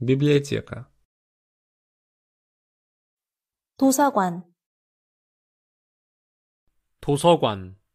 библиотека 도서관 도서관